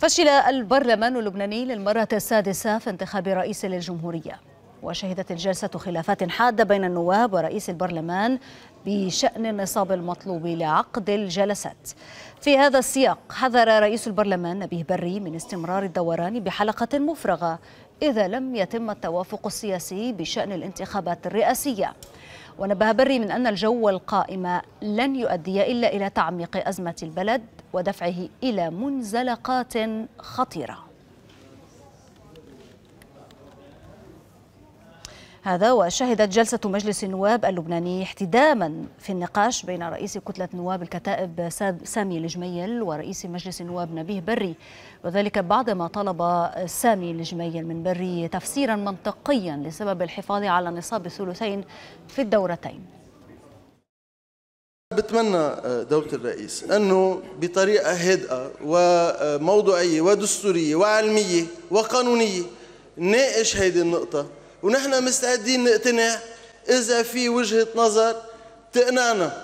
فشل البرلمان اللبناني للمرة السادسة في انتخاب رئيس للجمهورية وشهدت الجلسة خلافات حادة بين النواب ورئيس البرلمان بشأن النصاب المطلوب لعقد الجلسات في هذا السياق حذر رئيس البرلمان نبيه بري من استمرار الدوران بحلقة مفرغة إذا لم يتم التوافق السياسي بشأن الانتخابات الرئاسية ونبه بري من أن الجو القائم لن يؤدي إلا إلى تعميق أزمة البلد ودفعه إلى منزلقات خطيره هذا وشهدت جلسة مجلس النواب اللبناني احتداما في النقاش بين رئيس كتلة نواب الكتائب سامي الجميل ورئيس مجلس النواب نبيه بري وذلك بعدما طلب سامي الجميل من بري تفسيرا منطقيا لسبب الحفاظ على نصاب الثلثين في الدورتين بتمنى آه، دولة الرئيس أنه بطريقة هادئة وموضوعية ودستورية وعلمية وقانونية ناقش هذه النقطة ونحن مستعدين نقتنع إذا في وجهة نظر تقنعنا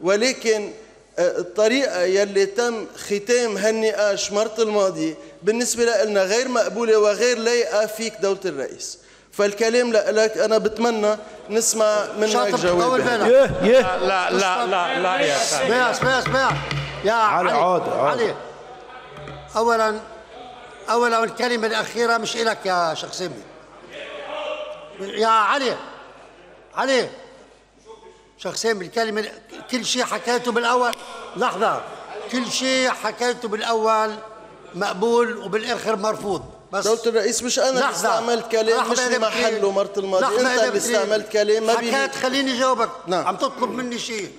ولكن آه، الطريقة يلي تم ختام هالنقاش مرة الماضية بالنسبة لنا غير مقبولة وغير لايقة فيك دولة الرئيس فالكلام لك أنا بتمنى نسمع من منك جواب يه يه لا لا لا لا يا اسمع اسمع اسمع يا علي عادة علي أولا أولا الكلمة الأخيرة مش إلك يا شيخ سامي يا علي علي شخصيا بالكلمة كل شيء حكيته بالأول لحظة كل شيء حكيته بالأول مقبول وبالآخر مرفوض بس دولة الرئيس مش أنا اللي استعملت كلام مش في محله مرة الماضي أنت اللي استعملت كلام ما حكيت خليني جاوبك نعم. عم تطلب مني شيء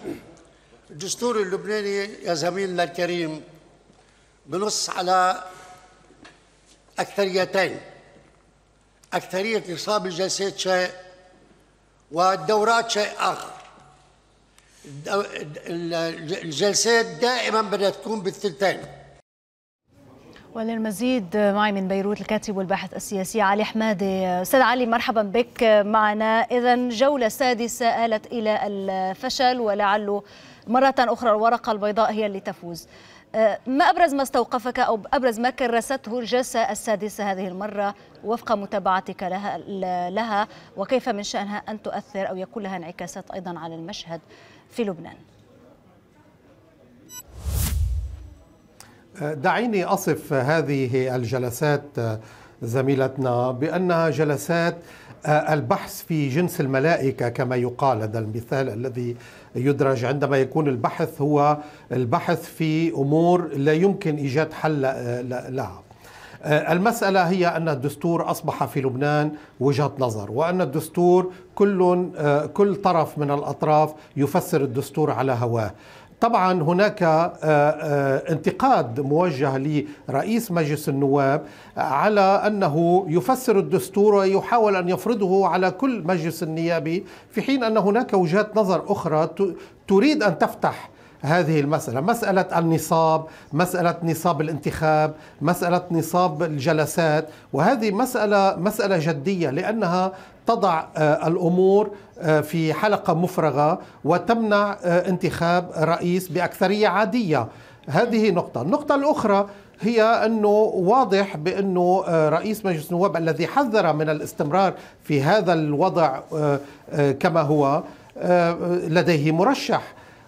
الدستور اللبناني يا زميلنا الكريم بنص على أكثريتين أكثرية نصاب الجلسات شيء والدورات شيء آخر الجلسات دائما بدها تكون بالثلثين وللمزيد معي من بيروت الكاتب والباحث السياسي علي حمادي استاذ علي مرحبا بك معنا اذا جوله سادسه آلت الى الفشل ولعله مره اخرى الورقه البيضاء هي اللي تفوز أه، ما أبرز ما استوقفك أو أبرز ما كرسته الجلسة السادسة هذه المرة وفق متابعتك لها, لها وكيف من شأنها أن تؤثر أو يكون لها انعكاسات أيضا على المشهد في لبنان أه، دعيني أصف هذه الجلسات أه، زميلتنا بأنها جلسات آه، البحث في جنس الملائكة كما يقال هذا المثال الذي يدرج عندما يكون البحث هو البحث في أمور لا يمكن إيجاد حل آه، لها آه، المسألة هي أن الدستور أصبح في لبنان وجهة نظر وأن الدستور كل كل طرف من الأطراف يفسر الدستور على هواه طبعا هناك آه، آه، انتقاد موجه لرئيس مجلس النواب على انه يفسر الدستور ويحاول ان يفرضه على كل مجلس النيابي في حين ان هناك وجهات نظر اخرى تريد ان تفتح هذه المسألة مسألة النصاب مسألة نصاب الانتخاب مسألة نصاب الجلسات وهذه مسألة مسألة جدية لأنها تضع آه، الأمور آه، في حلقة مفرغة وتمنع آه، انتخاب رئيس بأكثرية عادية هذه نقطة النقطة الأخرى هي أنه واضح بأنه رئيس مجلس النواب الذي حذر من الاستمرار في هذا الوضع كما هو لديه مرشح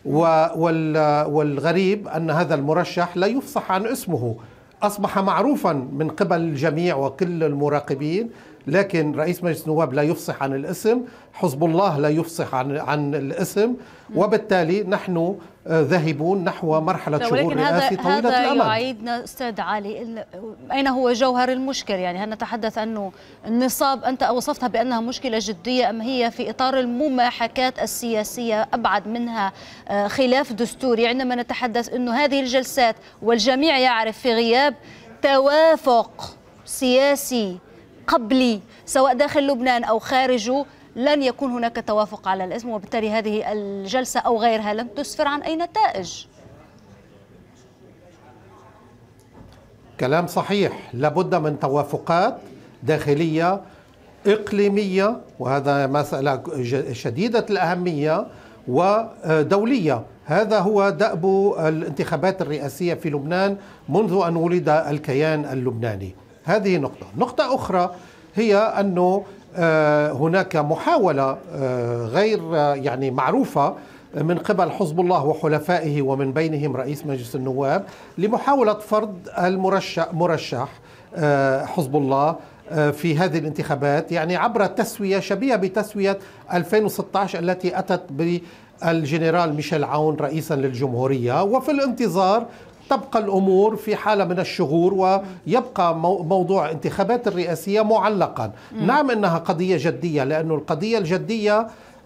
والغريب أن هذا المرشح لا يفصح عن اسمه أصبح معروفا من قبل الجميع وكل المراقبين لكن رئيس مجلس النواب لا يفصح عن الاسم حزب الله لا يفصح عن عن الاسم وبالتالي نحن آه، ذاهبون نحو مرحلة شغور رئاسي طويلة هذا الأمد هذا يعيدنا أستاذ علي أين هو جوهر المشكل يعني هل نتحدث أنه النصاب أنت وصفتها بأنها مشكلة جدية أم هي في إطار المماحكات السياسية أبعد منها آه، خلاف دستوري عندما نتحدث أنه هذه الجلسات والجميع يعرف في غياب توافق سياسي قبلي سواء داخل لبنان أو خارجه لن يكون هناك توافق على الاسم وبالتالي هذه الجلسة أو غيرها لن تسفر عن أي نتائج كلام صحيح لابد من توافقات داخلية إقليمية وهذا مسألة شديدة الأهمية ودولية هذا هو دأب الانتخابات الرئاسية في لبنان منذ أن ولد الكيان اللبناني هذه نقطة نقطة أخرى هي أنه آه، هناك محاولة آه، غير آه، يعني معروفة من قبل حزب الله وحلفائه ومن بينهم رئيس مجلس النواب لمحاولة فرض المرشح مرشح حزب الله في هذه الانتخابات يعني عبر تسوية شبيهة بتسوية 2016 التي أتت بالجنرال ميشيل عون رئيسا للجمهورية وفي الانتظار تبقى الامور في حاله من الشغور ويبقى موضوع انتخابات الرئاسيه معلقا نعم انها قضيه جديه لانه القضيه الجديه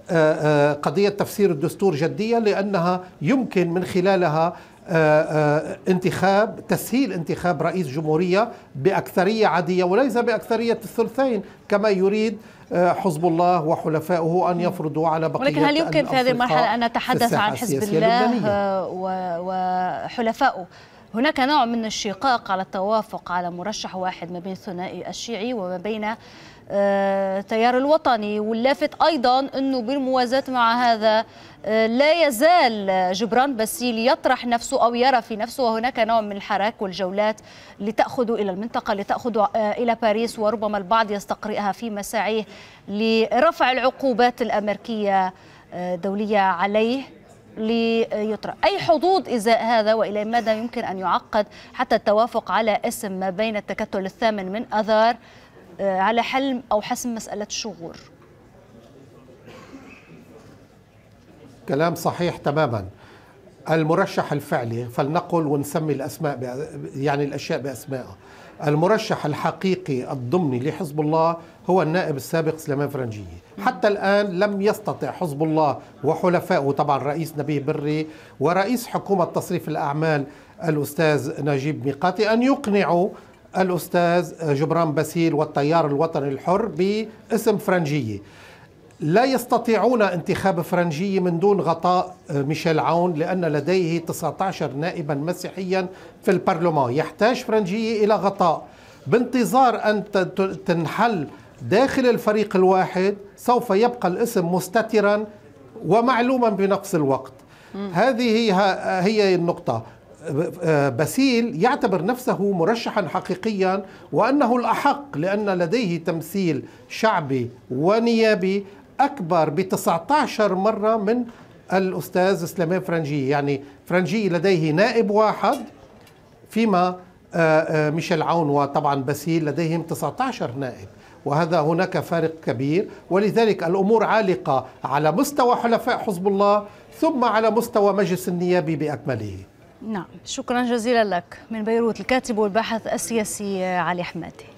آه، آه، قضية تفسير الدستور جدية لأنها يمكن من خلالها آه، آه، انتخاب تسهيل انتخاب رئيس جمهورية بأكثرية عادية وليس بأكثرية الثلثين كما يريد آه، حزب الله وحلفائه أن يفرضوا على بقية ولكن هل يمكن في هذه المرحلة أن نتحدث عن حزب الله وحلفائه هناك نوع من الشقاق على التوافق على مرشح واحد ما بين الثنائي الشيعي وما بين آه، تيار الوطني واللافت أيضا أنه بالموازاة مع هذا آه، لا يزال جبران باسيل يطرح نفسه أو يرى في نفسه وهناك نوع من الحراك والجولات لتأخذ إلى المنطقة لتأخذ آه، إلى باريس وربما البعض يستقرئها في مساعيه لرفع العقوبات الأمريكية دولية عليه ليطرأ أي حظوظ إزاء هذا وإلى مدى يمكن أن يعقد حتى التوافق على اسم ما بين التكتل الثامن من أذار آه، على حل أو حسم مسألة الشغور كلام صحيح تماما المرشح الفعلي فلنقل ونسمي الأسماء يعني الأشياء بأسمائها المرشح الحقيقي الضمني لحزب الله هو النائب السابق سليمان فرنجية حتى الآن لم يستطع حزب الله وحلفائه طبعا رئيس نبيه بري ورئيس حكومة تصريف الأعمال الأستاذ نجيب ميقاتي أن يقنعوا الأستاذ جبران باسيل والتيار الوطني الحر باسم فرنجية لا يستطيعون انتخاب فرنجي من دون غطاء آه، ميشيل عون لأن لديه 19 نائبا مسيحيا في البرلمان يحتاج فرنجي إلى غطاء بانتظار أن تنحل داخل الفريق الواحد سوف يبقى الاسم مستترا ومعلوما بنفس الوقت هذه هي النقطة آه، آه، باسيل يعتبر نفسه مرشحا حقيقيا وانه الاحق لان لديه تمثيل شعبي ونيابي أكبر ب 19 مرة من الأستاذ سليمان فرنجي يعني فرنجي لديه نائب واحد فيما آه، آه، ميشيل عون وطبعا باسيل لديهم 19 نائب وهذا هناك فارق كبير ولذلك الامور عالقه على مستوى حلفاء حزب الله ثم على مستوى مجلس النيابي باكمله. نعم، شكرا جزيلا لك من بيروت الكاتب والباحث السياسي علي حمادي.